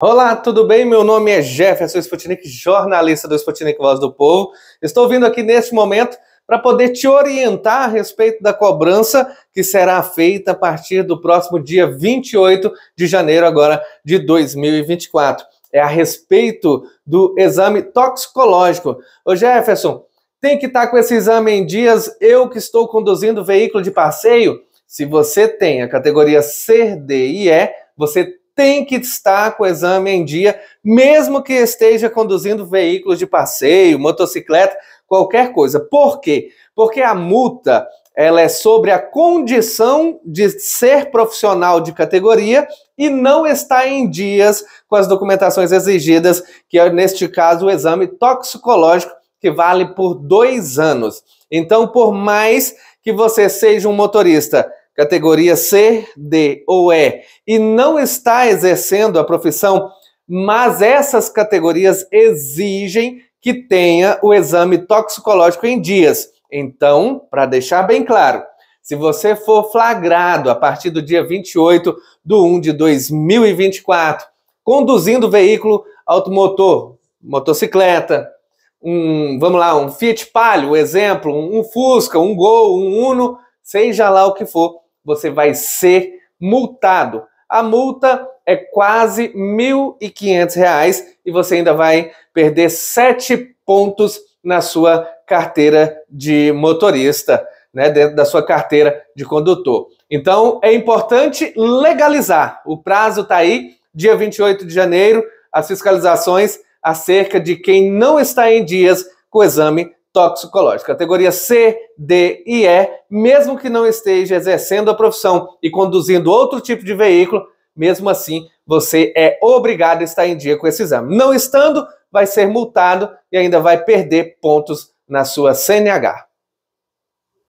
Olá, tudo bem? Meu nome é Jefferson Sputnik, jornalista do Sputnik Voz do Povo. Estou vindo aqui neste momento para poder te orientar a respeito da cobrança que será feita a partir do próximo dia 28 de janeiro agora de 2024. É a respeito do exame toxicológico. Ô Jefferson, tem que estar tá com esse exame em dias. Eu que estou conduzindo veículo de passeio, se você tem a categoria C, D e E, você tem que estar com o exame em dia, mesmo que esteja conduzindo veículos de passeio, motocicleta, qualquer coisa. Por quê? Porque a multa ela é sobre a condição de ser profissional de categoria e não está em dias com as documentações exigidas, que é, neste caso, o exame toxicológico, que vale por dois anos. Então, por mais que você seja um motorista categoria C, D ou E, e não está exercendo a profissão, mas essas categorias exigem que tenha o exame toxicológico em dias. Então, para deixar bem claro, se você for flagrado a partir do dia 28 de 1 de 2024, conduzindo veículo automotor, motocicleta, um, vamos lá, um Fiat Palio, exemplo, um Fusca, um Gol, um Uno, seja lá o que for, você vai ser multado. A multa é quase R$ 1.500 e você ainda vai perder sete pontos na sua carteira de motorista, né, dentro da sua carteira de condutor. Então, é importante legalizar. O prazo está aí, dia 28 de janeiro, as fiscalizações acerca de quem não está em dias com o exame toxicológicos. Categoria C, D e E, mesmo que não esteja exercendo a profissão e conduzindo outro tipo de veículo, mesmo assim você é obrigado a estar em dia com esse exame. Não estando, vai ser multado e ainda vai perder pontos na sua CNH.